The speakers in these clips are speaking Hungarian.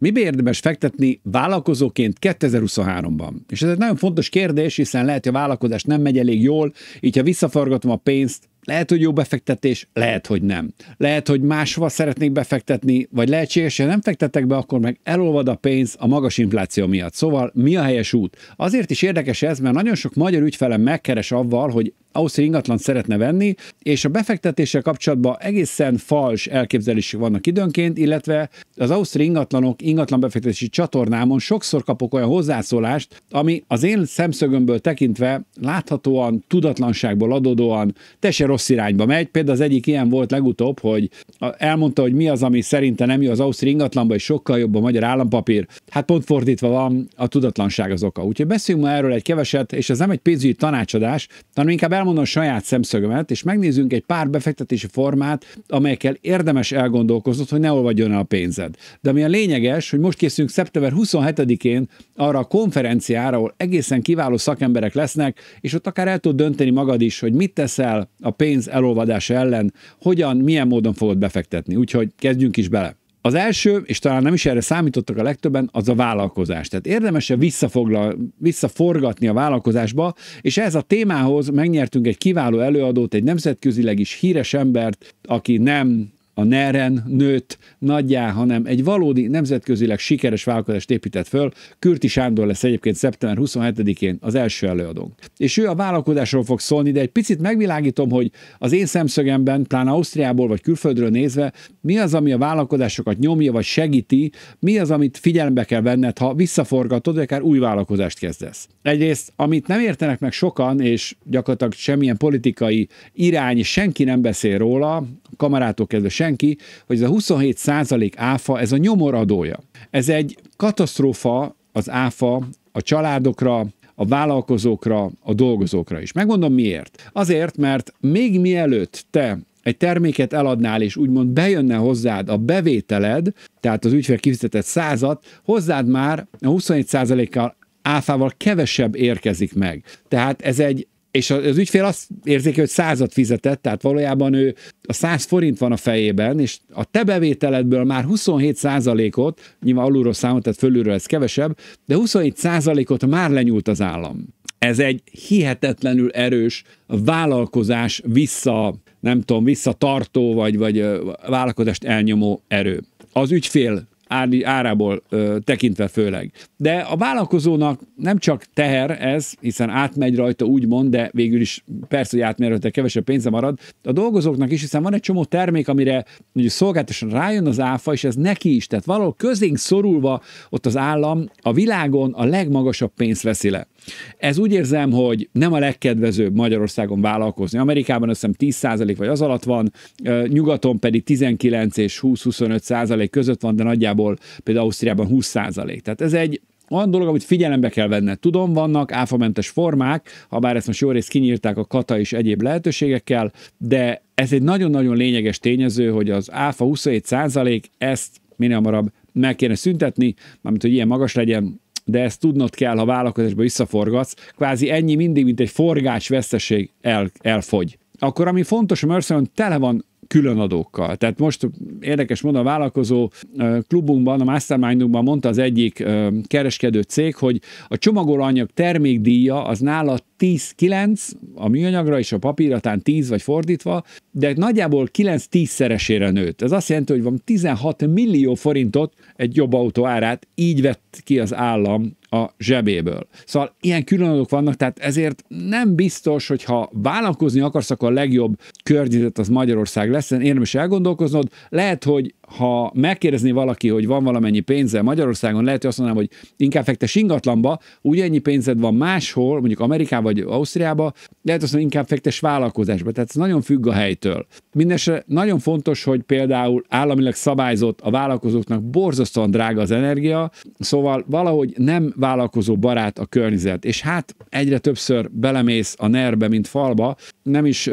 Mi érdemes fektetni vállalkozóként 2023-ban? És ez egy nagyon fontos kérdés, hiszen lehet, hogy a vállalkozás nem megy elég jól, így ha visszaforgatom a pénzt, lehet, hogy jó befektetés, lehet, hogy nem. Lehet, hogy máshova szeretnék befektetni, vagy lehetséges, hogy nem fektetek be, akkor meg elolvad a pénz a magas infláció miatt. Szóval mi a helyes út? Azért is érdekes ez, mert nagyon sok magyar ügyfelem megkeres avval, hogy Ausztria ingatlan szeretne venni, és a befektetéssel kapcsolatban egészen fals elképzelések vannak időnként, illetve az Ausztria ingatlanok ingatlan befektetési csatornámon sokszor kapok olyan hozzászólást, ami az én szemszögömből tekintve láthatóan, tudatlanságból adódóan teljesen rossz irányba megy. Például az egyik ilyen volt legutóbb, hogy elmondta, hogy mi az, ami szerinte nem jó az Ausztria ingatlanban, és sokkal jobb a magyar állampapír. Hát pont fordítva van, a tudatlanság az oka. Úgyhogy beszéljünk ma erről egy keveset, és ez nem egy pénzügyi tanácsadás, hanem inkább elmondom a saját szemszögemet, és megnézzünk egy pár befektetési formát, amelyekkel érdemes elgondolkoznod, hogy ne olvadjon el a pénzed. De ami a lényeges, hogy most készülünk szeptember 27-én arra a konferenciára, ahol egészen kiváló szakemberek lesznek, és ott akár el tud dönteni magad is, hogy mit teszel a pénz elolvadása ellen, hogyan, milyen módon fogod befektetni. Úgyhogy kezdjünk is bele. Az első, és talán nem is erre számítottak a legtöbben, az a vállalkozás. Tehát érdemes -e visszaforgatni a vállalkozásba, és ehhez a témához megnyertünk egy kiváló előadót, egy nemzetközileg is híres embert, aki nem a Neren nőtt nagyjá, hanem egy valódi nemzetközileg sikeres vállalkozást épített föl. Kürti Sándor lesz egyébként szeptember 27-én az első előadónk. És ő a vállalkozásról fog szólni, de egy picit megvilágítom, hogy az én szemszögemben, pláne Ausztriából vagy külföldről nézve, mi az, ami a vállalkozásokat nyomja vagy segíti, mi az, amit figyelembe kell venned, ha visszaforgatod, vagy akár új vállalkozást kezdesz. Egyrészt, amit nem értenek meg sokan, és gyakorlatilag semmilyen politikai irány, senki nem beszél róla, kamarátok kezdve senki, senki, hogy ez a 27 százalék áfa, ez a nyomoradója. Ez egy katasztrófa az áfa a családokra, a vállalkozókra, a dolgozókra is. Megmondom miért. Azért, mert még mielőtt te egy terméket eladnál, és úgymond bejönne hozzád a bevételed, tehát az ügyfél kifizetett százat, hozzád már a 27%-kal áfával kevesebb érkezik meg. Tehát ez egy és az ügyfél azt érzéki, hogy százat fizetett, tehát valójában ő a 100 forint van a fejében, és a te bevételedből már 27 százalékot, nyilván alulról számolt, tehát fölülről ez kevesebb, de 27 százalékot már lenyúlt az állam. Ez egy hihetetlenül erős vállalkozás vissza, nem tudom, visszatartó, vagy, vagy vállalkozást elnyomó erő. Az ügyfél ári, árából ö, tekintve főleg. De a vállalkozónak nem csak teher ez, hiszen átmegy rajta úgymond, de végül is persze, hogy átmegy rajta, kevesebb pénze marad. A dolgozóknak is, hiszen van egy csomó termék, amire mondjuk szolgáltatáson rájön az áfa, és ez neki is. Tehát valahol közénk szorulva ott az állam a világon a legmagasabb pénzt veszi le. Ez úgy érzem, hogy nem a legkedvezőbb Magyarországon vállalkozni. Amerikában azt hiszem 10% vagy az alatt van, nyugaton pedig 19 és 20-25% között van, de nagyjából például Ausztriában 20%. Tehát ez egy, olyan dolog, amit figyelembe kell venned. Tudom, vannak áfamentes formák, ha bár ezt most jó részt kinyírták a kata és egyéb lehetőségekkel, de ez egy nagyon-nagyon lényeges tényező, hogy az áfa 27 ezt minél hamarabb meg kéne szüntetni, mármint hogy ilyen magas legyen, de ezt tudnod kell, ha vállalkozásba visszaforgatsz, kvázi ennyi mindig, mint egy forgás veszteség el, elfogy akkor ami fontos, a Mercedes tele van különadókkal. Tehát most érdekes mondom, a vállalkozó klubunkban, a mastermindunkban mondta az egyik kereskedő cég, hogy a csomagolóanyag termékdíja az nála 10-9 a műanyagra és a papíratán 10 vagy fordítva, de nagyjából 9-10 szeresére nőtt. Ez azt jelenti, hogy van 16 millió forintot egy jobb autó árát, így vett ki az állam a zsebéből. Szóval ilyen különadók vannak, tehát ezért nem biztos, hogy ha vállalkozni akarsz, akkor a legjobb környezet az Magyarország lesz, érdemes elgondolkoznod. Lehet, hogy ha megkérdezni valaki, hogy van valamennyi pénze Magyarországon, lehet, hogy azt mondanám, hogy inkább fektes ingatlanba, úgy ennyi pénzed van máshol, mondjuk Amerikában vagy Ausztriában, lehet hogy inkább fektes vállalkozásba. Tehát ez nagyon függ a helytől. Mindenesetre nagyon fontos, hogy például államilag szabályzott a vállalkozóknak borzasztóan drága az energia, szóval valahogy nem vállalkozó barát a környezet. És hát egyre többször belemész a nerbe, mint falba. Nem is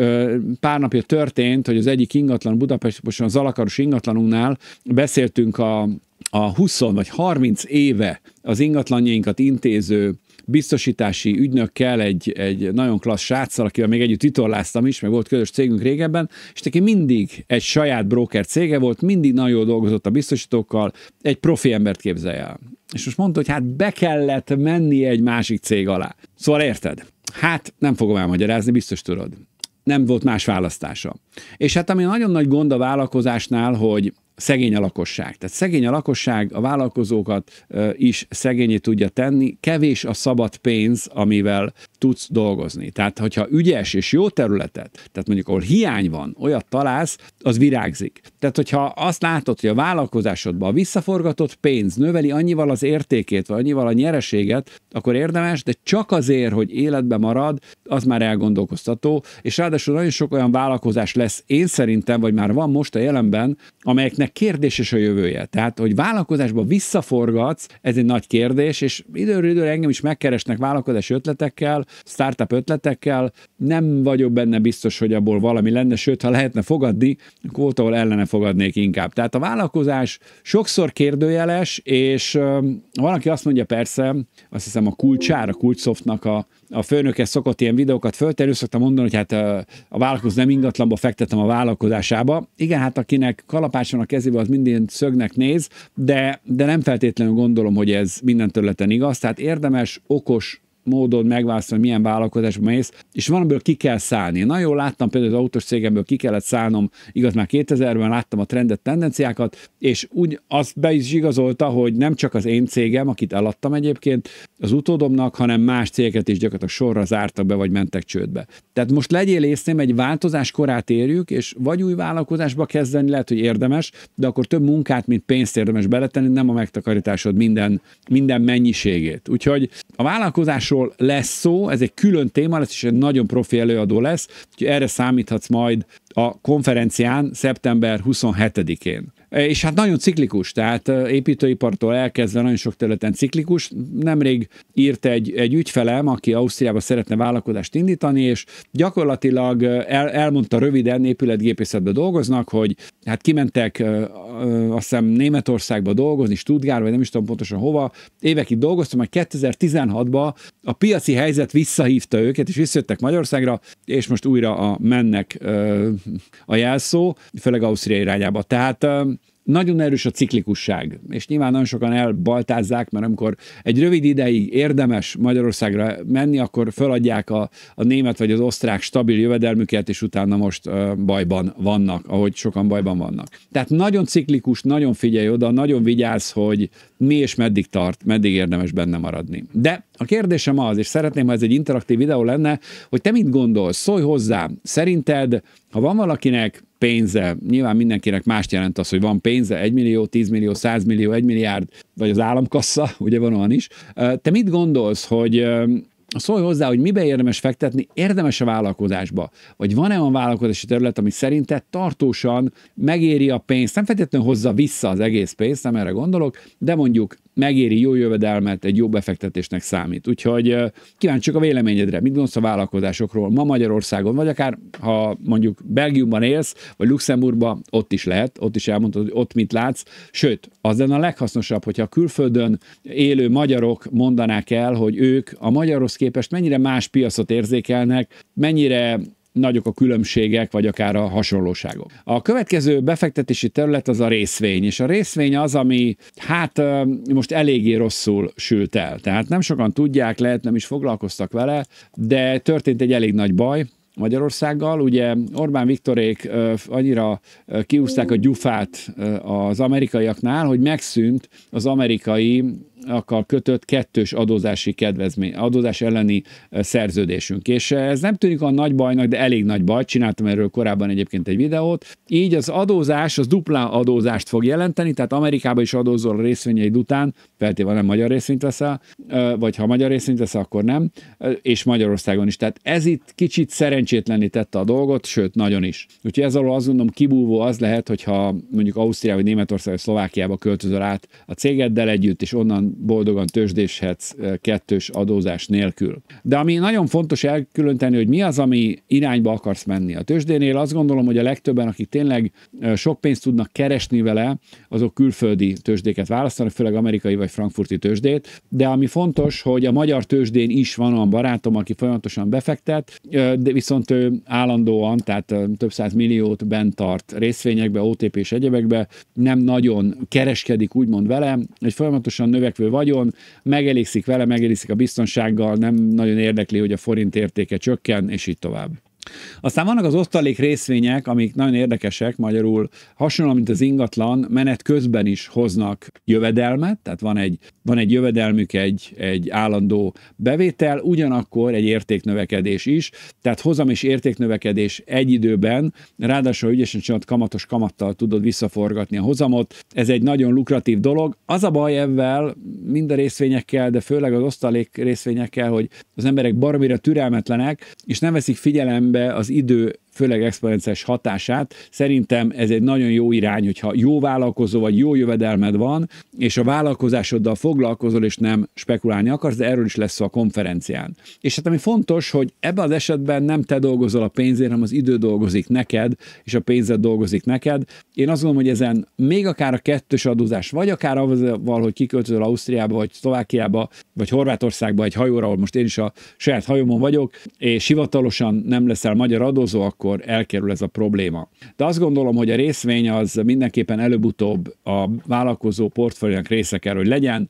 pár napja történt, hogy az egyik ingatlan Budapesten, a Zalakaros ingatlanunknál témánál beszéltünk a, a 20 vagy 30 éve az ingatlanjainkat intéző biztosítási ügynökkel, egy, egy nagyon klassz sráccal, akivel még együtt vitorláztam is, meg volt közös cégünk régebben, és neki mindig egy saját broker cége volt, mindig nagyon jól dolgozott a biztosítókkal, egy profi embert képzelj el. És most mondta, hogy hát be kellett menni egy másik cég alá. Szóval érted? Hát nem fogom elmagyarázni, biztos tudod nem volt más választása. És hát ami nagyon nagy gond a vállalkozásnál, hogy szegény a lakosság. Tehát szegény a lakosság, a vállalkozókat is szegényé tudja tenni, kevés a szabad pénz, amivel tudsz dolgozni. Tehát, hogyha ügyes és jó területet, tehát mondjuk ahol hiány van, olyat találsz, az virágzik. Tehát, hogyha azt látod, hogy a vállalkozásodban a visszaforgatott pénz növeli annyival az értékét, vagy annyival a nyereséget, akkor érdemes, de csak azért, hogy életbe marad, az már elgondolkoztató, és ráadásul nagyon sok olyan vállalkozás lesz, én szerintem, vagy már van most a jelenben, amelyeknek kérdéses a jövője. Tehát, hogy vállalkozásba visszaforgatsz, ez egy nagy kérdés, és időről időre engem is megkeresnek vállalkozás ötletekkel, startup ötletekkel, nem vagyok benne biztos, hogy abból valami lenne, sőt, ha lehetne fogadni, akkor volt, ahol ellene fogadnék inkább. Tehát a vállalkozás sokszor kérdőjeles, és van, valaki azt mondja persze, azt hiszem a kulcsár, a kulcsoftnak a, a főnöke szokott ilyen videókat föltenni, szoktam mondani, hogy hát a, a vállalkozás nem ingatlanba fektetem a vállalkozásába. Igen, hát akinek kalapás van a kezében, az minden szögnek néz, de, de nem feltétlenül gondolom, hogy ez minden területen igaz. Tehát érdemes okos módon megválasztani, milyen vállalkozásba mész, és van, amiből ki kell szállni. jó, láttam például az autós cégemből ki kellett szállnom, igaz már 2000-ben láttam a trendet, tendenciákat, és úgy azt be is igazolta, hogy nem csak az én cégem, akit eladtam egyébként az utódomnak, hanem más cégeket is gyakorlatilag sorra zártak be, vagy mentek csődbe. Tehát most legyél észném, egy változás korát érjük, és vagy új vállalkozásba kezdeni lehet, hogy érdemes, de akkor több munkát, mint pénzt érdemes beletenni, nem a megtakarításod minden, minden mennyiségét. Úgyhogy a vállalkozásról kutatásról lesz szó, ez egy külön téma lesz, és egy nagyon profi előadó lesz, úgyhogy erre számíthatsz majd a konferencián szeptember 27-én és hát nagyon ciklikus, tehát építőipartól elkezdve nagyon sok területen ciklikus. Nemrég írt egy, egy ügyfelem, aki Ausztriába szeretne vállalkozást indítani, és gyakorlatilag el, elmondta röviden, épületgépészetben dolgoznak, hogy hát kimentek azt hiszem Németországba dolgozni, Stuttgart, vagy nem is tudom pontosan hova, évekig dolgoztam, majd 2016-ban a piaci helyzet visszahívta őket, és visszajöttek Magyarországra, és most újra a mennek a jelszó, főleg Ausztria irányába. Tehát nagyon erős a ciklikusság, és nyilván nagyon sokan elbaltázzák, mert amikor egy rövid ideig érdemes Magyarországra menni, akkor föladják a, a német vagy az osztrák stabil jövedelmüket, és utána most uh, bajban vannak, ahogy sokan bajban vannak. Tehát nagyon ciklikus, nagyon figyelj oda, nagyon vigyázz, hogy mi és meddig tart, meddig érdemes benne maradni. De a kérdésem az, és szeretném, ha ez egy interaktív videó lenne, hogy te mit gondolsz, szólj hozzám, szerinted, ha van valakinek pénze. Nyilván mindenkinek mást jelent az, hogy van pénze, 1 millió, 10 millió, 100 millió, 1 milliárd, vagy az államkassa, ugye van olyan is. Te mit gondolsz, hogy szólj hozzá, hogy mibe érdemes fektetni, érdemes a vállalkozásba? Vagy van-e olyan vállalkozási terület, ami szerinted tartósan megéri a pénzt? Nem feltétlenül hozza vissza az egész pénzt, nem erre gondolok, de mondjuk megéri jó jövedelmet, egy jó befektetésnek számít. Úgyhogy kíváncsiak a véleményedre, mit gondolsz a vállalkozásokról ma Magyarországon, vagy akár ha mondjuk Belgiumban élsz, vagy Luxemburgban, ott is lehet, ott is elmondod, hogy ott mit látsz. Sőt, az lenne a leghasznosabb, hogyha a külföldön élő magyarok mondanák el, hogy ők a magyarhoz képest mennyire más piacot érzékelnek, mennyire nagyok a különbségek, vagy akár a hasonlóságok. A következő befektetési terület az a részvény, és a részvény az, ami hát most eléggé rosszul sült el. Tehát nem sokan tudják, lehet nem is foglalkoztak vele, de történt egy elég nagy baj, Magyarországgal. Ugye Orbán Viktorék annyira kiúzták a gyufát az amerikaiaknál, hogy megszűnt az amerikai akkal kötött kettős adózási kedvezmény, adózás elleni szerződésünk. És ez nem tűnik a nagy bajnak, de elég nagy baj. Csináltam erről korábban egyébként egy videót. Így az adózás, az dupla adózást fog jelenteni, tehát Amerikában is adózol a részvényeid után, feltéve nem magyar részvényt veszel, vagy ha magyar részvényt veszel, akkor nem, és Magyarországon is. Tehát ez itt kicsit szerencsétlenné tette a dolgot, sőt, nagyon is. Úgyhogy ez alól azt gondolom kibúvó az lehet, hogyha mondjuk Ausztria vagy Németország vagy Szlovákiába költözöl át a cégeddel együtt, és onnan boldogan tőzsdéshetsz eh, kettős adózás nélkül. De ami nagyon fontos elkülönteni, hogy mi az, ami irányba akarsz menni. A tőzsdénél azt gondolom, hogy a legtöbben, akik tényleg eh, sok pénzt tudnak keresni vele, azok külföldi tőzsdéket választanak, főleg amerikai vagy frankfurti tőzsdét. De ami fontos, hogy a magyar tőzsdén is van olyan barátom, aki folyamatosan befektet, eh, de viszont ő állandóan, tehát több száz milliót bent tart részvényekbe, OTP és egyebekbe, nem nagyon kereskedik úgymond vele, egy folyamatosan növekvő vagyon, megelégszik vele, megelégszik a biztonsággal, nem nagyon érdekli, hogy a forint értéke csökken, és így tovább. Aztán vannak az osztalék részvények, amik nagyon érdekesek, magyarul hasonlóan, mint az ingatlan, menet közben is hoznak jövedelmet, tehát van egy, van egy jövedelmük, egy, egy állandó bevétel, ugyanakkor egy értéknövekedés is, tehát hozam és értéknövekedés egy időben, ráadásul ügyesen csinált kamatos kamattal tudod visszaforgatni a hozamot, ez egy nagyon lukratív dolog. Az a baj ebben mind a részvényekkel, de főleg az osztalék részvényekkel, hogy az emberek baromira türelmetlenek, és nem veszik figyelembe be az idő főleg exponenciális hatását. Szerintem ez egy nagyon jó irány, hogyha jó vállalkozó vagy jó jövedelmed van, és a vállalkozásoddal foglalkozol, és nem spekulálni akarsz, de erről is lesz szó a konferencián. És hát ami fontos, hogy ebben az esetben nem te dolgozol a pénzért, hanem az idő dolgozik neked, és a pénzed dolgozik neked. Én azt gondolom, hogy ezen még akár a kettős adózás, vagy akár azzal, hogy kiköltözöl Ausztriába, vagy Szlovákiába, vagy Horvátországba egy hajóra, ahol most én is a saját hajómon vagyok, és hivatalosan nem leszel magyar adózó, akkor akkor elkerül ez a probléma. De azt gondolom, hogy a részvény az mindenképpen előbb-utóbb a vállalkozó portfóliónak része kell, hogy legyen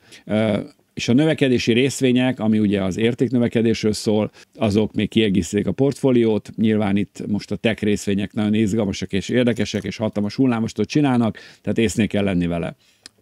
és a növekedési részvények, ami ugye az értéknövekedésről szól, azok még kiegészítik a portfóliót. Nyilván itt most a tech részvények nagyon izgalmasak és érdekesek, és hatalmas hullámostot csinálnak, tehát észnél kell lenni vele.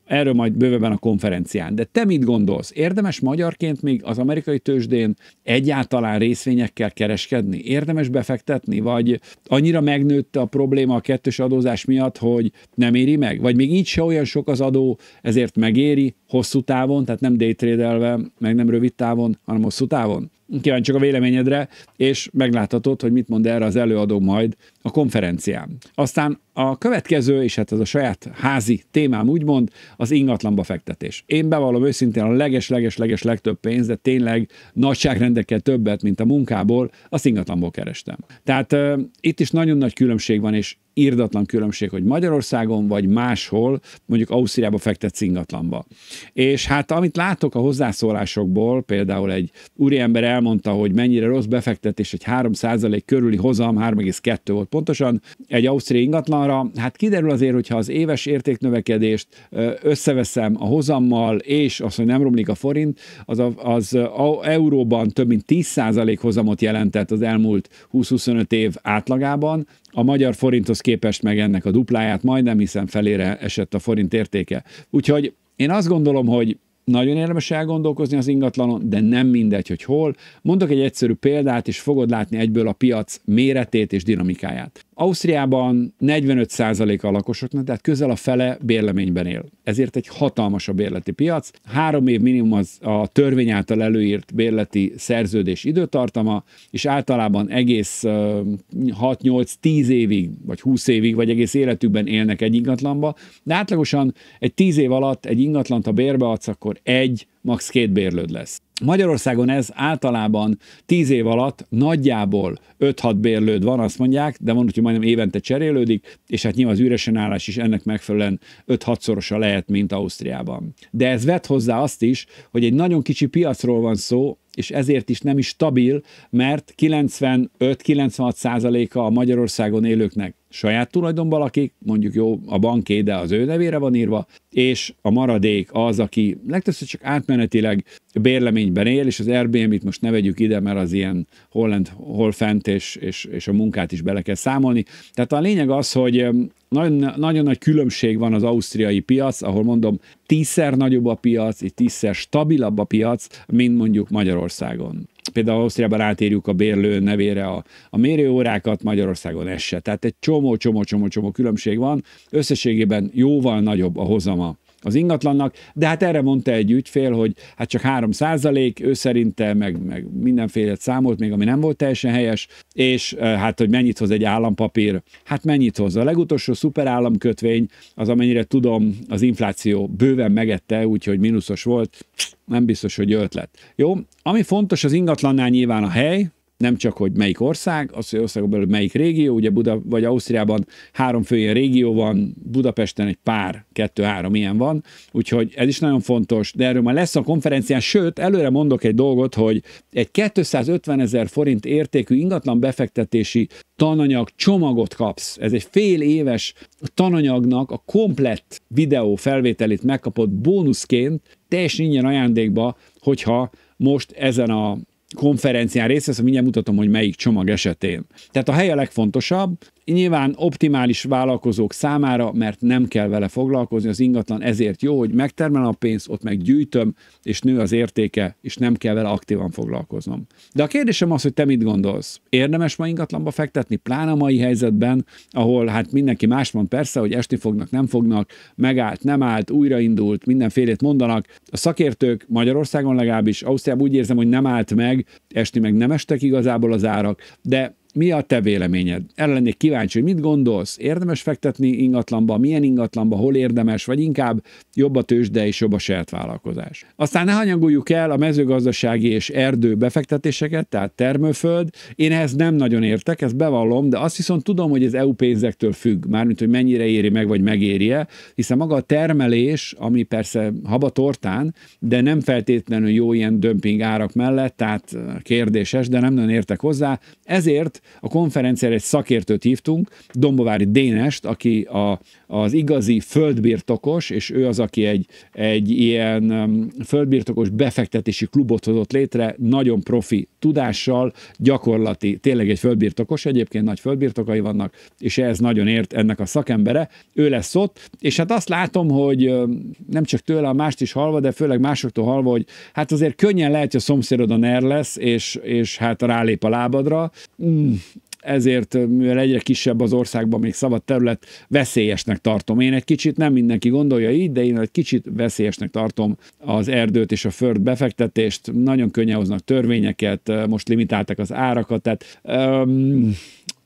Erről majd bővebben a konferencián. De te mit gondolsz? Érdemes magyarként még az amerikai tőzsdén egyáltalán részvényekkel kereskedni? Érdemes befektetni? Vagy annyira megnőtt a probléma a kettős adózás miatt, hogy nem éri meg? Vagy még így se olyan sok az adó, ezért megéri hosszú távon, tehát nem daytradelve, meg nem rövid távon, hanem hosszú távon? kíváncsiak a véleményedre, és megláthatod, hogy mit mond erre az előadó majd a konferencián. Aztán a következő, és hát ez a saját házi témám úgymond, az ingatlanba fektetés. Én bevallom őszintén a leges-leges-leges legtöbb pénz, de tényleg nagyságrendekkel többet, mint a munkából, az ingatlanból kerestem. Tehát uh, itt is nagyon nagy különbség van, és írdatlan különbség, hogy Magyarországon vagy máshol, mondjuk Ausztriába fektetsz ingatlanba. És hát amit látok a hozzászólásokból, például egy úriember elmondta, hogy mennyire rossz befektetés, egy 3% körüli hozam, 3,2 volt pontosan, egy ausztria ingatlanra, hát kiderül azért, hogyha az éves értéknövekedést összeveszem a hozammal, és azt, hogy nem romlik a forint, az, a, az a, euróban több mint 10% hozamot jelentett az elmúlt 20-25 év átlagában, a magyar forinthoz képest meg ennek a dupláját majdnem, hiszen felére esett a forint értéke. Úgyhogy én azt gondolom, hogy nagyon érdemes elgondolkozni az ingatlanon, de nem mindegy, hogy hol. Mondok egy egyszerű példát, és fogod látni egyből a piac méretét és dinamikáját. Ausztriában 45% a lakosoknak, tehát közel a fele bérleményben él ezért egy hatalmas a bérleti piac. Három év minimum az a törvény által előírt bérleti szerződés időtartama, és általában egész 6-8-10 évig, vagy 20 évig, vagy egész életükben élnek egy ingatlanba, de átlagosan egy 10 év alatt egy ingatlant, a bérbe adsz, akkor egy max. két bérlőd lesz. Magyarországon ez általában 10 év alatt nagyjából 5-6 bérlőd van, azt mondják, de van, hogy majdnem évente cserélődik, és hát nyilván az üresen állás is ennek megfelelően 5-6 szorosa lehet, mint Ausztriában. De ez vet hozzá azt is, hogy egy nagyon kicsi piacról van szó, és ezért is nem is stabil, mert 95-96 százaléka a Magyarországon élőknek saját tulajdonban lakik, mondjuk jó, a banké, de az ő nevére van írva, és a maradék az, aki legtöbbször csak átmenetileg bérleményben él, és az Airbnb-t most ne vegyük ide, mert az ilyen holland, hol fent, és, és, és a munkát is bele kell számolni. Tehát a lényeg az, hogy nagyon, nagyon nagy különbség van az ausztriai piac, ahol mondom, tízszer nagyobb a piac, és tízszer stabilabb a piac, mint mondjuk Magyarországon. Például Ausztriában átérjük a bérlő nevére a, a mérőórákat, Magyarországon esse. Tehát egy csomó-csomó-csomó-csomó különbség van. Összességében jóval nagyobb a hozama az ingatlannak, de hát erre mondta egy ügyfél, hogy hát csak 3 százalék, ő szerinte, meg, meg mindenféle számolt még, ami nem volt teljesen helyes, és hát, hogy mennyit hoz egy állampapír, hát mennyit hoz. A legutolsó szuperállamkötvény, az amennyire tudom, az infláció bőven megette, úgyhogy mínuszos volt, nem biztos, hogy ötlet. Jó, ami fontos az ingatlannál nyilván a hely, nem csak, hogy melyik ország, az, hogy országon belül melyik régió, ugye Buda vagy Ausztriában három fő ilyen régió van, Budapesten egy pár, kettő-három ilyen van, úgyhogy ez is nagyon fontos, de erről már lesz a konferencián, sőt, előre mondok egy dolgot, hogy egy 250 ezer forint értékű ingatlan befektetési tananyag csomagot kapsz. Ez egy fél éves tananyagnak a komplett videó felvételét megkapod bónuszként, teljesen ingyen ajándékba, hogyha most ezen a konferencián részt vesz, mindjárt mutatom, hogy melyik csomag esetén. Tehát a hely a legfontosabb, nyilván optimális vállalkozók számára, mert nem kell vele foglalkozni, az ingatlan ezért jó, hogy megtermelem a pénzt, ott meg gyűjtöm, és nő az értéke, és nem kell vele aktívan foglalkoznom. De a kérdésem az, hogy te mit gondolsz? Érdemes ma ingatlanba fektetni, plán a mai helyzetben, ahol hát mindenki más mond persze, hogy esni fognak, nem fognak, megállt, nem állt, újraindult, mindenfélét mondanak. A szakértők Magyarországon legalábbis, Ausztriában úgy érzem, hogy nem állt meg, esni meg nem estek igazából az árak, de mi a te véleményed? Erre lennék kíváncsi, hogy mit gondolsz? Érdemes fektetni ingatlanba, milyen ingatlanba, hol érdemes, vagy inkább jobb a tőzsde és jobb a saját vállalkozás. Aztán ne hanyagoljuk el a mezőgazdasági és erdő befektetéseket, tehát termőföld. Én ehhez nem nagyon értek, ezt bevallom, de azt viszont tudom, hogy ez EU pénzektől függ, mármint, hogy mennyire éri meg, vagy megérje, hiszen maga a termelés, ami persze haba tortán, de nem feltétlenül jó ilyen dömping árak mellett, tehát kérdéses, de nem nagyon értek hozzá. Ezért a konferenciára egy szakértőt hívtunk, Dombovári Dénest, aki a, az igazi földbirtokos, és ő az, aki egy, egy ilyen um, földbirtokos befektetési klubot hozott létre, nagyon profi tudással, gyakorlati, tényleg egy földbirtokos, egyébként nagy földbirtokai vannak, és ez nagyon ért ennek a szakembere, ő lesz ott, és hát azt látom, hogy um, nem csak tőle a mást is halva, de főleg másoktól halva, hogy hát azért könnyen lehet, hogy a szomszédod a ner lesz, és, és hát rálép a lábadra. Mm, ezért, mivel egyre kisebb az országban még szabad terület, veszélyesnek tartom. Én egy kicsit, nem mindenki gondolja így, de én egy kicsit veszélyesnek tartom az erdőt és a föld befektetést. Nagyon könnyen hoznak törvényeket, most limitáltak az árakat, tehát um,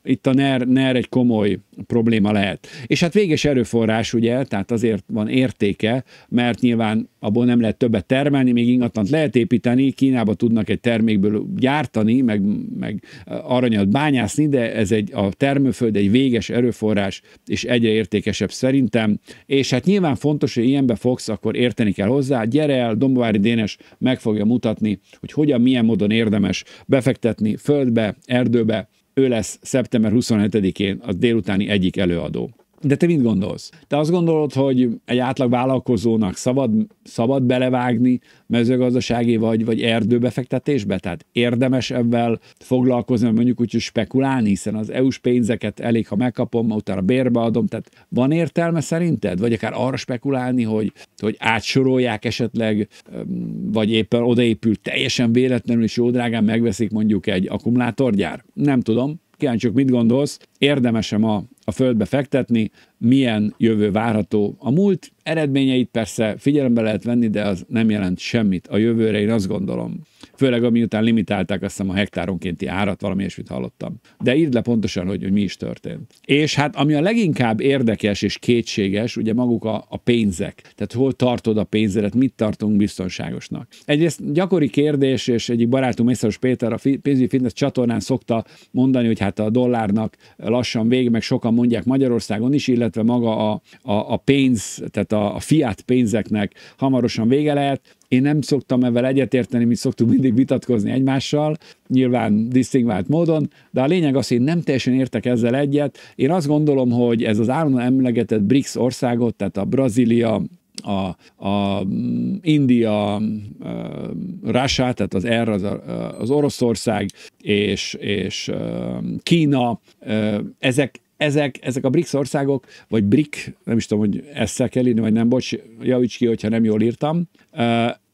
itt a NER, NER egy komoly probléma lehet. És hát véges erőforrás, ugye, tehát azért van értéke, mert nyilván abból nem lehet többet termelni, még ingatlant lehet építeni, Kínába tudnak egy termékből gyártani, meg, meg aranyat bányászni, de ez egy, a termőföld egy véges erőforrás, és egyre értékesebb szerintem. És hát nyilván fontos, hogy ilyenbe fogsz, akkor érteni kell hozzá. Gyere el, Dombovári Dénes meg fogja mutatni, hogy hogyan, milyen módon érdemes befektetni földbe, erdőbe, ő lesz szeptember 27-én az délutáni egyik előadó. De te mit gondolsz? Te azt gondolod, hogy egy átlag vállalkozónak szabad, szabad belevágni mezőgazdasági vagy, vagy erdőbefektetésbe? Tehát érdemes ebben foglalkozni, vagy mondjuk úgy, hogy spekulálni, hiszen az EU-s pénzeket elég, ha megkapom, utána bérbe adom. Tehát van értelme szerinted? Vagy akár arra spekulálni, hogy, hogy átsorolják esetleg, vagy éppen odaépül teljesen véletlenül, és jó drágán megveszik mondjuk egy akkumulátorgyár? Nem tudom kíváncsiak, mit gondolsz, érdemese ma a földbe fektetni, milyen jövő várható. A múlt eredményeit persze figyelembe lehet venni, de az nem jelent semmit. A jövőre én azt gondolom. Főleg, amiután limitálták azt hiszem a hektáronkénti árat, valami ilyesmit hallottam. De írd le pontosan, hogy, hogy mi is történt. És hát ami a leginkább érdekes és kétséges, ugye maguk a, a pénzek. Tehát hol tartod a pénzedet, mit tartunk biztonságosnak. Egyrészt gyakori kérdés, és egyik barátunk Mészáros Péter a pénzügyi fitness csatornán szokta mondani, hogy hát a dollárnak lassan vég, meg sokan mondják Magyarországon is, illetve maga a, a, a pénz, tehát a, a fiat pénzeknek hamarosan vége lehet. Én nem szoktam ezzel egyetérteni, mi szoktuk mindig vitatkozni egymással, nyilván disztingvált módon, de a lényeg az, hogy én nem teljesen értek ezzel egyet. Én azt gondolom, hogy ez az állandóan emlegetett BRICS országot, tehát a Brazília, a, a India, Russia, tehát az R az, az Oroszország, és, és Kína, ezek, ezek, ezek a BRICS országok, vagy BRIC, nem is tudom, hogy ezzel kell írni, vagy nem, bocs, javíts ki, hogyha nem jól írtam,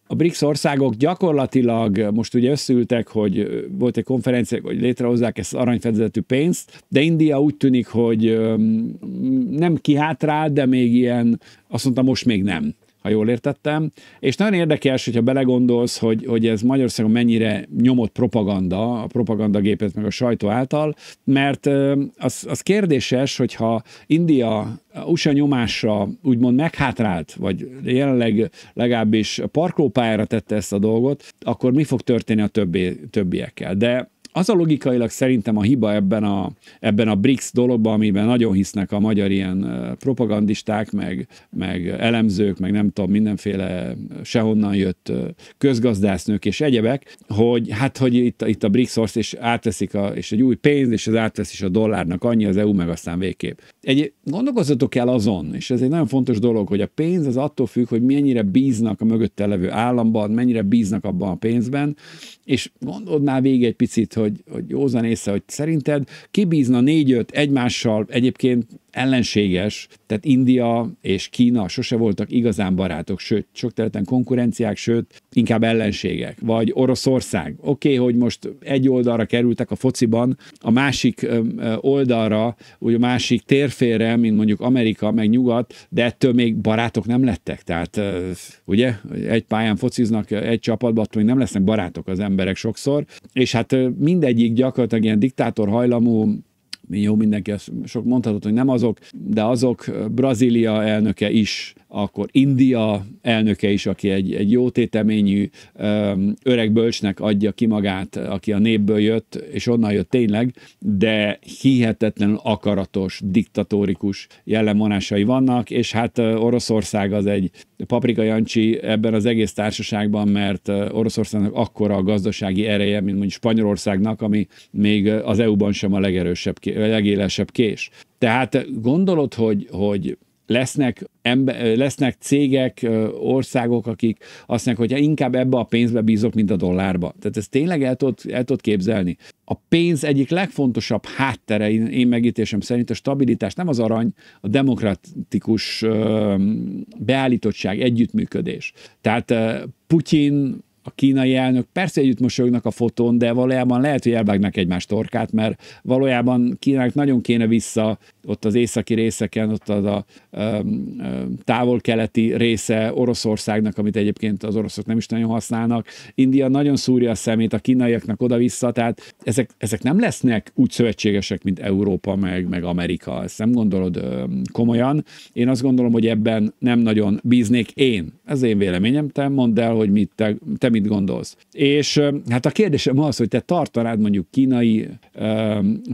a BRICS országok gyakorlatilag most ugye összeültek, hogy volt egy konferencia, hogy létrehozzák ezt aranyfedezetű pénzt, de India úgy tűnik, hogy nem kihátrál, de még ilyen, azt mondta, most még nem ha jól értettem. És nagyon érdekes, hogyha belegondolsz, hogy, hogy ez Magyarországon mennyire nyomott propaganda, a propagandagépet meg a sajtó által, mert az, az kérdéses, hogyha India USA nyomásra úgymond meghátrált, vagy jelenleg legalábbis parkópályára tette ezt a dolgot, akkor mi fog történni a többi, többiekkel? De az a logikailag szerintem a hiba ebben a, ebben a BRICS dologban, amiben nagyon hisznek a magyar ilyen propagandisták, meg, meg elemzők, meg nem tudom, mindenféle sehonnan jött közgazdásznők és egyebek, hogy hát, hogy itt, itt a BRICS ország, és átveszik a, és egy új pénz, és az átvesz is a dollárnak annyi, az EU meg aztán végképp. Egy, gondolkozzatok el azon, és ez egy nagyon fontos dolog, hogy a pénz az attól függ, hogy mennyire bíznak a mögötte levő államban, mennyire bíznak abban a pénzben, és gondold már végig egy picit, hogy hogy, hogy józan észre, hogy szerinted kibízna négy-öt egymással egyébként ellenséges, tehát India és Kína sose voltak igazán barátok, sőt, sok területen konkurenciák, sőt, inkább ellenségek. Vagy Oroszország. Oké, okay, hogy most egy oldalra kerültek a fociban, a másik oldalra, ugye a másik térfélre, mint mondjuk Amerika, meg Nyugat, de ettől még barátok nem lettek. Tehát ugye, egy pályán fociznak egy csapatban, attól még nem lesznek barátok az emberek sokszor, és hát mindegyik gyakorlatilag ilyen diktátor hajlamú jó, mindenki sok mondhatott, hogy nem azok, de azok eh, Brazília elnöke is akkor India elnöke is, aki egy, egy jó téteményű öreg bölcsnek adja ki magát, aki a népből jött, és onnan jött tényleg, de hihetetlenül akaratos, diktatórikus jellemvonásai vannak, és hát Oroszország az egy paprika Jancsi ebben az egész társaságban, mert Oroszországnak akkora a gazdasági ereje, mint mondjuk Spanyolországnak, ami még az EU-ban sem a legerősebb, legélesebb kés. Tehát gondolod, hogy, hogy lesznek, embe, lesznek cégek, országok, akik azt mondják, hogy inkább ebbe a pénzbe bízok, mint a dollárba. Tehát ezt tényleg el tudod, el tudod képzelni. A pénz egyik legfontosabb háttere, én megítésem szerint a stabilitás, nem az arany, a demokratikus beállítottság, együttműködés. Tehát Putyin a kínai elnök persze együtt mosolyognak a fotón, de valójában lehet, hogy elvágnak egymás torkát, mert valójában Kínának nagyon kéne vissza ott az északi részeken, ott az a távol-keleti része Oroszországnak, amit egyébként az oroszok nem is nagyon használnak. India nagyon szúrja a szemét a kínaiaknak oda-vissza, tehát ezek, ezek nem lesznek úgy szövetségesek, mint Európa meg, meg Amerika. Ezt nem gondolod komolyan. Én azt gondolom, hogy ebben nem nagyon bíznék én. Ez én véleményem. Te mondd el, hogy mit te, te mit gondolsz. És hát a kérdésem az, hogy te tartanád mondjuk kínai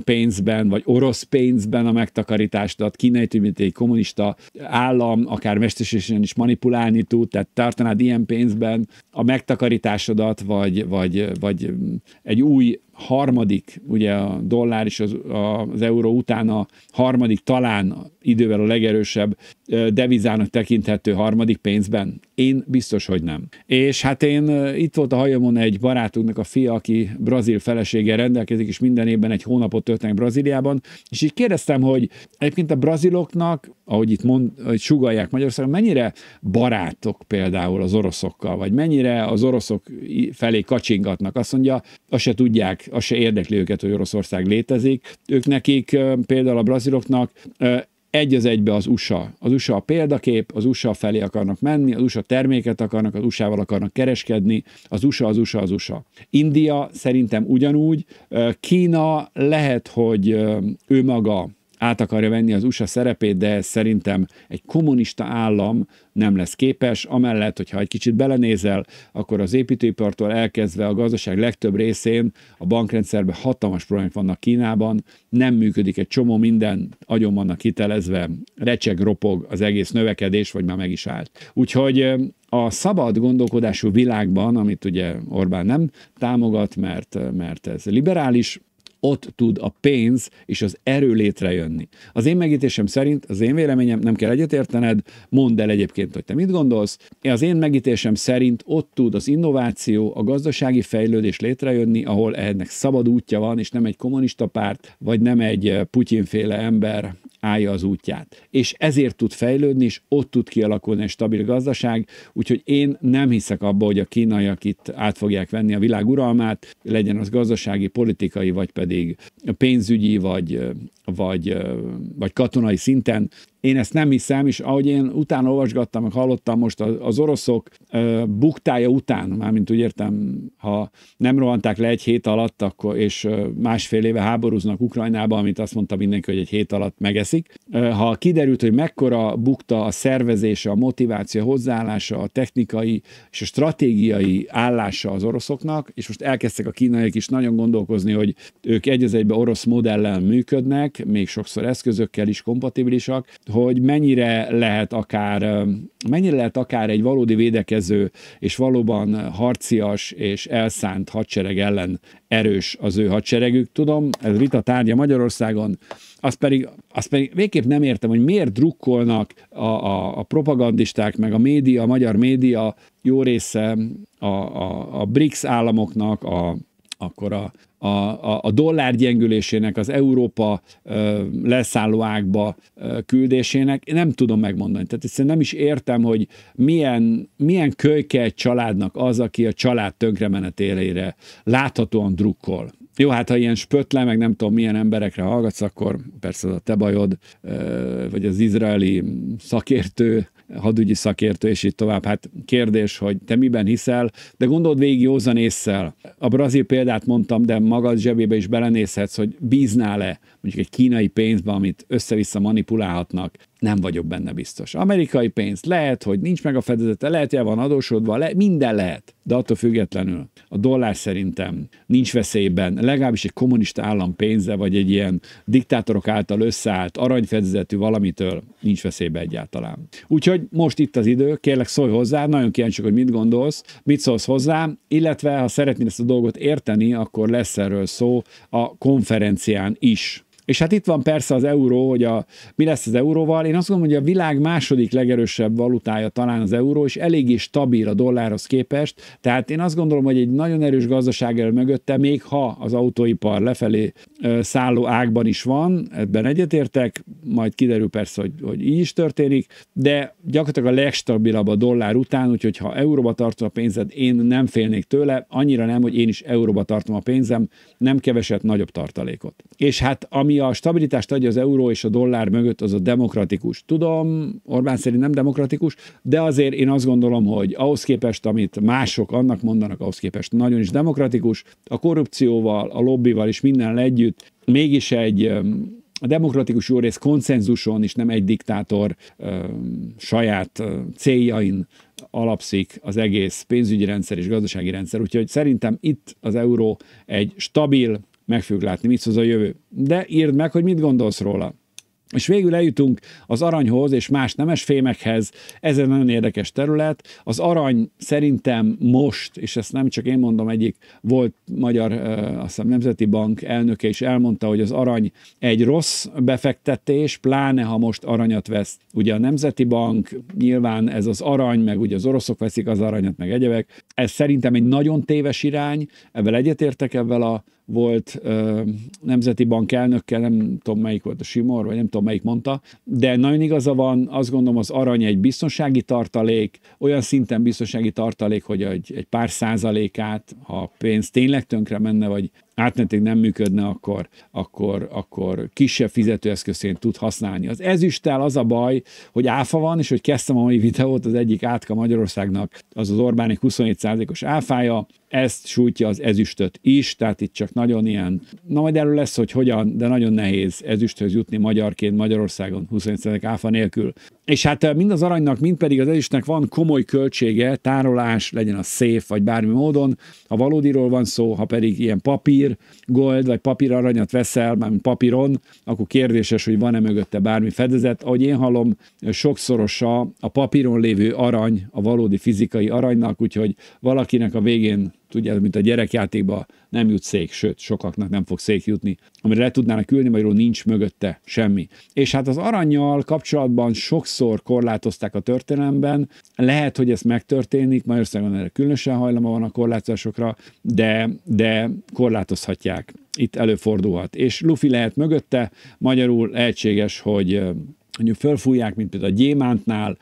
pénzben, vagy orosz pénzben a megtakarításodat, kínai, mint egy kommunista állam, akár mesterségesen is manipulálni tud, tehát tartanád ilyen pénzben a megtakarításodat, vagy, vagy, vagy egy új harmadik, ugye a dollár is az, az euró után a harmadik talán idővel a legerősebb devizának tekinthető harmadik pénzben? Én biztos, hogy nem. És hát én itt volt a hajamon egy barátunknak a fia, aki brazil felesége rendelkezik, és minden évben egy hónapot töltenek Brazíliában, és így kérdeztem, hogy egyébként a braziloknak, ahogy itt mond, hogy sugalják Magyarországon, mennyire barátok például az oroszokkal, vagy mennyire az oroszok felé kacsingatnak? Azt mondja, azt se tudják az se érdekli őket, hogy Oroszország létezik. Ők nekik, például a braziloknak egy az egybe az USA. Az USA a példakép, az USA felé akarnak menni, az USA terméket akarnak, az USA-val akarnak kereskedni, az USA, az USA, az USA. India szerintem ugyanúgy, Kína lehet, hogy ő maga át akarja venni az USA szerepét, de szerintem egy kommunista állam nem lesz képes, amellett, hogyha egy kicsit belenézel, akkor az építőipartól elkezdve a gazdaság legtöbb részén a bankrendszerben hatalmas problémák vannak Kínában, nem működik egy csomó minden, agyon vannak hitelezve, recseg, ropog az egész növekedés, vagy már meg is állt. Úgyhogy a szabad gondolkodású világban, amit ugye Orbán nem támogat, mert, mert ez liberális, ott tud a pénz és az erő létrejönni. Az én megítésem szerint, az én véleményem, nem kell egyetértened, mondd el egyébként, hogy te mit gondolsz. Az én megítésem szerint ott tud az innováció, a gazdasági fejlődés létrejönni, ahol ennek szabad útja van, és nem egy kommunista párt, vagy nem egy Putyinféle ember állja az útját. És ezért tud fejlődni, és ott tud kialakulni egy stabil gazdaság, úgyhogy én nem hiszek abba, hogy a kínaiak itt át fogják venni a világ uralmát, legyen az gazdasági, politikai, vagy pedig pénzügyi, vagy, vagy, vagy katonai szinten. Én ezt nem hiszem, és ahogy én utána olvasgattam, meg hallottam most az oroszok buktája után, mármint úgy értem, ha nem rohanták le egy hét alatt, akkor, és másfél éve háborúznak Ukrajnába, amit azt mondta mindenki, hogy egy hét alatt megeszik. Ha kiderült, hogy mekkora bukta a szervezése, a motiváció, a hozzáállása, a technikai és a stratégiai állása az oroszoknak, és most elkezdtek a kínaiak is nagyon gondolkozni, hogy ők egy az egybe orosz modellel működnek, még sokszor eszközökkel is kompatibilisak, hogy mennyire lehet akár, mennyire lehet akár egy valódi védekező és valóban harcias és elszánt hadsereg ellen erős az ő hadseregük. Tudom, ez vita tárgya Magyarországon, azt pedig, azt pedig végképp nem értem, hogy miért drukkolnak a, a, a propagandisták, meg a média, a magyar média jó része a, a, a BRICS államoknak, a akkor a, a, a dollár gyengülésének, az Európa ö, leszálló ágba ö, küldésének, nem tudom megmondani. Tehát egyszerűen nem is értem, hogy milyen, milyen kölyke egy családnak az, aki a család tönkremenetére láthatóan drukkol. Jó, hát ha ilyen spötle, meg nem tudom milyen emberekre hallgatsz, akkor persze az a te bajod, vagy az izraeli szakértő hadügyi szakértő, és így tovább. Hát kérdés, hogy te miben hiszel, de gondold végig józan észszel. A brazil példát mondtam, de magad zsebébe is belenézhetsz, hogy bíznál-e mondjuk egy kínai pénzbe, amit össze-vissza manipulálhatnak nem vagyok benne biztos. Amerikai pénz lehet, hogy nincs meg a fedezete, lehet, hogy van adósodva, le, minden lehet. De attól függetlenül a dollár szerintem nincs veszélyben, legalábbis egy kommunista állam pénze, vagy egy ilyen diktátorok által összeállt aranyfedezetű valamitől nincs veszélybe egyáltalán. Úgyhogy most itt az idő, kérlek szólj hozzá, nagyon kíváncsi, hogy mit gondolsz, mit szólsz hozzá, illetve ha szeretnéd ezt a dolgot érteni, akkor lesz erről szó a konferencián is. És hát itt van persze az euró, hogy a, mi lesz az euróval. Én azt gondolom, hogy a világ második legerősebb valutája talán az euró, és eléggé stabil a dollárhoz képest. Tehát én azt gondolom, hogy egy nagyon erős gazdaság el mögötte, még ha az autóipar lefelé szálló ágban is van, ebben egyetértek, majd kiderül persze, hogy, hogy így is történik, de gyakorlatilag a legstabilabb a dollár után, úgyhogy ha euróba tartom a pénzed, én nem félnék tőle, annyira nem, hogy én is euróba tartom a pénzem, nem keveset nagyobb tartalékot. És hát ami a stabilitást adja az euró és a dollár mögött, az a demokratikus. Tudom, Orbán szerint nem demokratikus, de azért én azt gondolom, hogy ahhoz képest, amit mások annak mondanak, ahhoz képest nagyon is demokratikus, a korrupcióval, a lobbival és minden együtt mégis egy a demokratikus jó rész konszenzuson is, nem egy diktátor ö, saját ö, céljain alapszik az egész pénzügyi rendszer és gazdasági rendszer. Úgyhogy szerintem itt az euró egy stabil, meg fogjuk látni, mit hoz a jövő. De írd meg, hogy mit gondolsz róla. És végül eljutunk az aranyhoz és más nemes fémekhez. Ez egy nagyon érdekes terület. Az arany szerintem most, és ezt nem csak én mondom, egyik volt magyar azt hiszem, Nemzeti Bank elnöke is elmondta, hogy az arany egy rossz befektetés, pláne ha most aranyat vesz. Ugye a Nemzeti Bank, nyilván ez az arany, meg ugye az oroszok veszik az aranyat, meg egyebek. Ez szerintem egy nagyon téves irány, ebben egyetértek, ebben a volt ö, nemzeti bank elnökkel, nem tudom melyik volt a Simor, vagy nem tudom melyik mondta, de nagyon igaza van, azt gondolom az arany egy biztonsági tartalék, olyan szinten biztonsági tartalék, hogy egy, egy pár százalékát, ha pénz tényleg tönkre menne, vagy átmenetileg nem működne, akkor, akkor, akkor kisebb fizetőeszközként tud használni. Az ezüsttel az a baj, hogy áfa van, és hogy kezdtem a mai videót, az egyik átka Magyarországnak, az az Orbánik 27%-os áfája, ezt sújtja az ezüstöt is, tehát itt csak nagyon ilyen, na majd erről lesz, hogy hogyan, de nagyon nehéz ezüsthöz jutni magyarként Magyarországon 27% áfa nélkül. És hát eh, mind az aranynak, mind pedig az ezüstnek van komoly költsége, tárolás, legyen a szép, vagy bármi módon. Ha valódiról van szó, ha pedig ilyen papír, gold, vagy papír aranyat veszel, mármint papíron, akkor kérdéses, hogy van-e mögötte bármi fedezet. Ahogy én hallom, sokszorosa a, a papíron lévő arany a valódi fizikai aranynak, úgyhogy valakinek a végén tudja, mint a gyerekjátékba nem jut szék, sőt, sokaknak nem fog szék jutni, amire le tudnának ülni, magyarul nincs mögötte semmi. És hát az aranyjal kapcsolatban sokszor korlátozták a történelemben, lehet, hogy ez megtörténik, Magyarországon erre különösen hajlama van a korlátozásokra, de, de korlátozhatják. Itt előfordulhat. És Luffy lehet mögötte, magyarul lehetséges, hogy mondjuk fölfújják, mint például a gyémántnál,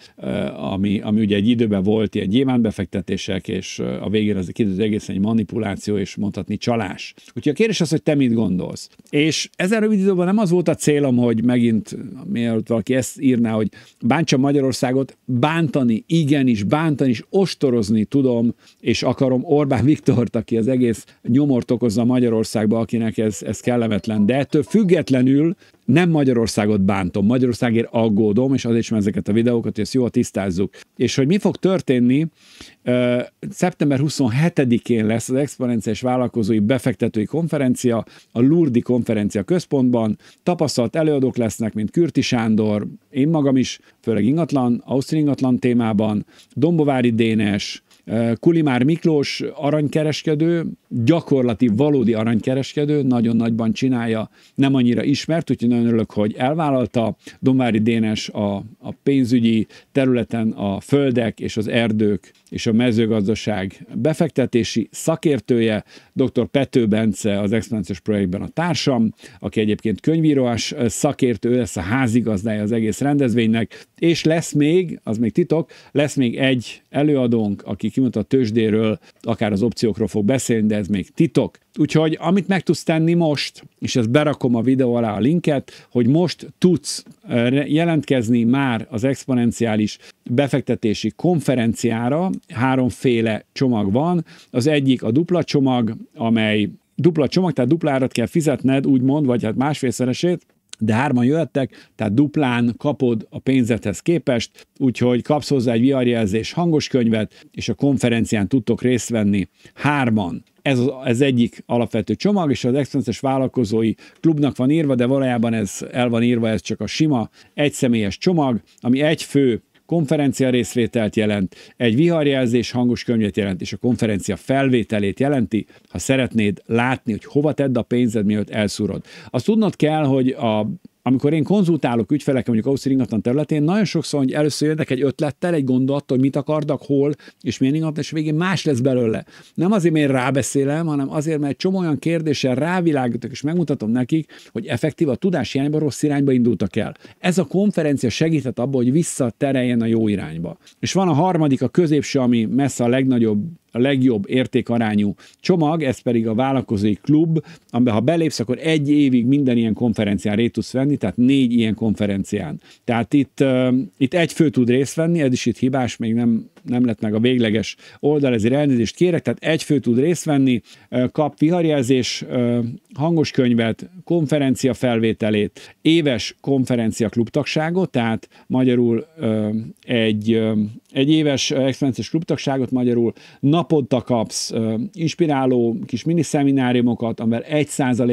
ami, ami ugye egy időben volt ilyen gyémántbefektetések, és a végén az kiderült egészen egy manipuláció, és mondhatni csalás. Úgyhogy a kérdés az, hogy te mit gondolsz. És ezen rövid időben nem az volt a célom, hogy megint, mielőtt valaki ezt írná, hogy bántsa Magyarországot, bántani, igenis, bántani, és ostorozni tudom, és akarom Orbán Viktort, aki az egész nyomort okozza Magyarországba, akinek ez, ez kellemetlen. De ettől függetlenül nem Magyarországot bántom, Magyarországért aggódom, és azért sem ezeket a videókat, hogy ezt jól tisztázzuk. És hogy mi fog történni, szeptember 27-én lesz az Exponenciás Vállalkozói Befektetői Konferencia, a Lurdi Konferencia Központban. Tapasztalt előadók lesznek, mint Kürti Sándor, én magam is, főleg ingatlan, Ausztri ingatlan témában, Dombovári Dénes, Kulimár Miklós aranykereskedő, gyakorlati, valódi aranykereskedő, nagyon nagyban csinálja, nem annyira ismert, úgyhogy nagyon örülök, hogy elvállalta. Domári Dénes a, a pénzügyi területen a földek és az erdők és a mezőgazdaság befektetési szakértője, dr. Pető Bence az expansziós projektben a társam, aki egyébként könyvíróás szakértő, lesz a házigazdája az egész rendezvénynek, és lesz még, az még titok, lesz még egy előadónk, aki kimondta a tőzsdéről, akár az opciókról fog beszélni, de ez még titok. Úgyhogy amit meg tudsz tenni most, és ezt berakom a videó alá a linket, hogy most tudsz eh, jelentkezni már az exponenciális befektetési konferenciára, háromféle csomag van. Az egyik a dupla csomag, amely dupla csomag, tehát duplárat kell fizetned, úgymond, vagy hát másfélszeresét, de hárman jöttek, tehát duplán kapod a pénzethez képest, úgyhogy kapsz hozzá egy viharjelzés hangos könyvet, és a konferencián tudtok részt venni hárman. Ez az ez egyik alapvető csomag, és az excellences vállalkozói klubnak van írva, de valójában ez el van írva, ez csak a sima egyszemélyes csomag, ami egy fő konferencia részvételt jelent, egy viharjelzés hangos könyvet jelent, és a konferencia felvételét jelenti, ha szeretnéd látni, hogy hova tedd a pénzed, mielőtt elszúrod. Azt tudnod kell, hogy a amikor én konzultálok ügyfelekkel mondjuk Ausztri ingatlan területén, nagyon sokszor hogy először jönnek egy ötlettel, egy gondolattal, hogy mit akarnak, hol és milyen ingatlan, és végén más lesz belőle. Nem azért, mert rábeszélem, hanem azért, mert csomó olyan kérdéssel rávilágítok, és megmutatom nekik, hogy effektív a tudás hiányba rossz irányba indultak el. Ez a konferencia segített abban, hogy visszatereljen a jó irányba. És van a harmadik, a középső, ami messze a legnagyobb a legjobb értékarányú csomag, ez pedig a vállalkozói klub, amiben ha belépsz, akkor egy évig minden ilyen konferencián részt tudsz venni, tehát négy ilyen konferencián. Tehát itt, uh, itt egy fő tud részt venni, ez is itt hibás, még nem, nem lett meg a végleges oldal, ezért elnézést kérek, tehát egy fő tud részt venni, kap viharjelzés, hangos könyvet, konferencia felvételét, éves konferencia klubtagságot, tehát magyarul egy egy éves experienciás klubtagságot magyarul, naponta kapsz inspiráló kis miniszemináriumokat, amivel egy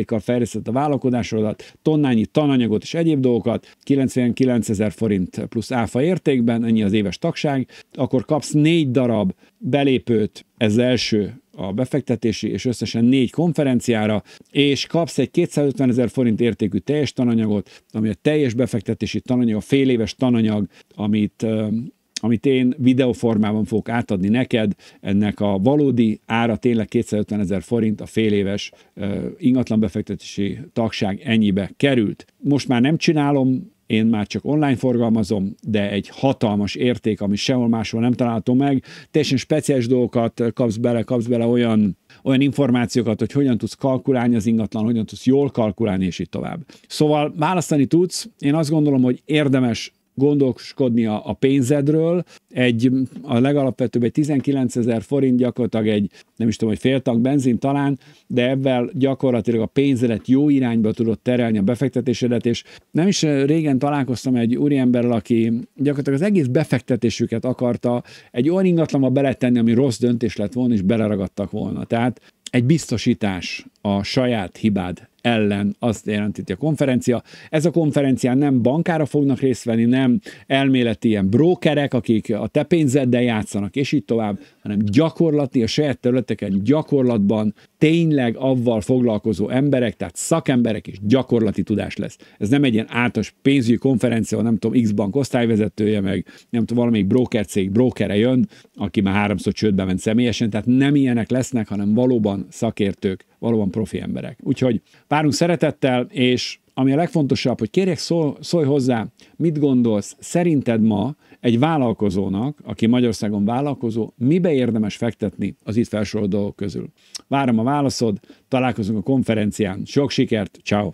kal fejlesztett a vállalkodásodat, tonnányi tananyagot és egyéb dolgokat, 99 ezer forint plusz áfa értékben, ennyi az éves tagság, akkor kapsz négy darab belépőt, ez az első a befektetési és összesen négy konferenciára, és kapsz egy 250 ezer forint értékű teljes tananyagot, ami a teljes befektetési tananyag, a fél éves tananyag, amit amit én videóformában fogok átadni neked, ennek a valódi ára tényleg 250 ezer forint, a fél éves ingatlanbefektetési tagság ennyibe került. Most már nem csinálom, én már csak online forgalmazom, de egy hatalmas érték, ami sehol máshol nem található meg. Teljesen speciális dolgokat kapsz bele, kapsz bele olyan, olyan információkat, hogy hogyan tudsz kalkulálni az ingatlan, hogyan tudsz jól kalkulálni, és így tovább. Szóval választani tudsz. Én azt gondolom, hogy érdemes gondolkodni a, a pénzedről. Egy, a legalapvetőbb egy 19 ezer forint gyakorlatilag egy, nem is tudom, hogy féltag benzin talán, de ebben gyakorlatilag a pénzedet jó irányba tudod terelni a befektetésedet, és nem is régen találkoztam egy úriemberrel, aki gyakorlatilag az egész befektetésüket akarta egy olyan ingatlanba beletenni, ami rossz döntés lett volna, és beleragadtak volna. Tehát egy biztosítás a saját hibád ellen azt jelentíti a konferencia. Ez a konferencián nem bankára fognak részt venni, nem elméleti ilyen brókerek, akik a te pénzeddel játszanak, és így tovább, hanem gyakorlati, a saját területeken gyakorlatban tényleg avval foglalkozó emberek, tehát szakemberek és gyakorlati tudás lesz. Ez nem egy ilyen általános pénzügyi konferencia, nem tudom, X bank osztályvezetője, meg nem tudom, valamelyik brókercég brókere jön, aki már háromszor csődbe ment személyesen, tehát nem ilyenek lesznek, hanem valóban szakértők valóban profi emberek. Úgyhogy várunk szeretettel, és ami a legfontosabb, hogy kérjek, szól szólj hozzá, mit gondolsz, szerinted ma egy vállalkozónak, aki Magyarországon vállalkozó, mibe érdemes fektetni az itt felsorolt dolgok közül? Várom a válaszod, találkozunk a konferencián. Sok sikert, ciao.